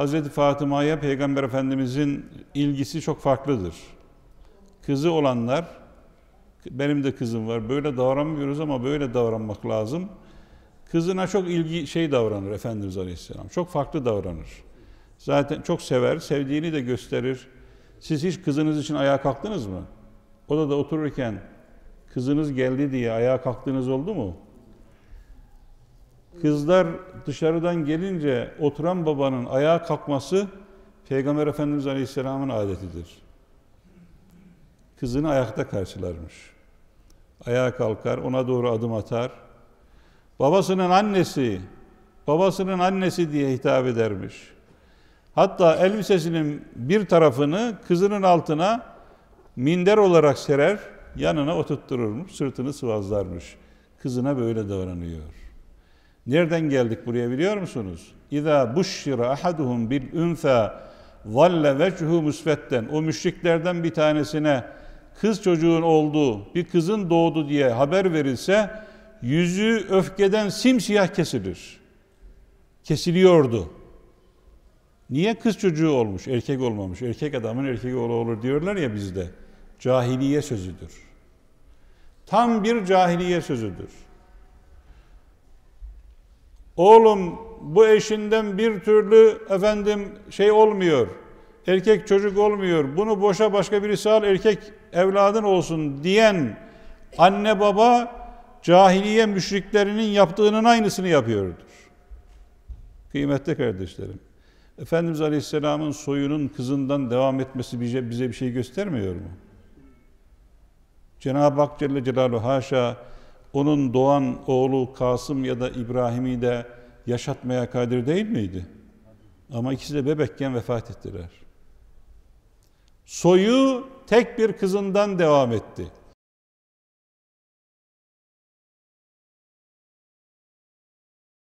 Hazreti Fatıma'ya Peygamber Efendimizin ilgisi çok farklıdır. Kızı olanlar, benim de kızım var, böyle davranmıyoruz ama böyle davranmak lazım. Kızına çok ilgi şey davranır Efendimiz Aleyhisselam. Çok farklı davranır. Zaten çok sever, sevdiğini de gösterir. Siz hiç kızınız için ayağa kalktınız mı? Odada otururken kızınız geldi diye ayağa kalktığınız oldu mu? Kızlar dışarıdan gelince oturan babanın ayağa kalkması Peygamber Efendimiz Aleyhisselam'ın adetidir. Kızını ayakta karşılarmış. Ayağa kalkar, ona doğru adım atar. Babasının annesi, babasının annesi diye hitap edermiş. Hatta elbisesinin bir tarafını kızının altına minder olarak serer, yanına oturttururmuş, sırtını sıvazlarmış. Kızına böyle davranıyor.'' Nereden geldik buraya biliyor musunuz? İza buşşira ahaduhum bil unsa zalle vechuhu musfetten. O müşriklerden bir tanesine kız çocuğun oldu, bir kızın doğdu diye haber verilse yüzü öfkeden simsiyah kesilir. Kesiliyordu. Niye kız çocuğu olmuş, erkek olmamış? Erkek adamın erkek oğlu olur diyorlar ya bizde. Cahiliye sözüdür. Tam bir cahiliye sözüdür. Oğlum bu eşinden bir türlü efendim şey olmuyor. Erkek çocuk olmuyor. Bunu boşa başka birisi al erkek evladın olsun diyen anne baba cahiliye müşriklerinin yaptığının aynısını yapıyordur. Kıymetli kardeşlerim. Efendimiz Aleyhisselam'ın soyunun kızından devam etmesi bize, bir şey göstermiyor mu? Cenab-ı Hak Celle Celaluhu haşa onun doğan oğlu Kasım ya da İbrahim'i de yaşatmaya kadir değil miydi? Ama ikisi de bebekken vefat ettiler. Soyu tek bir kızından devam etti.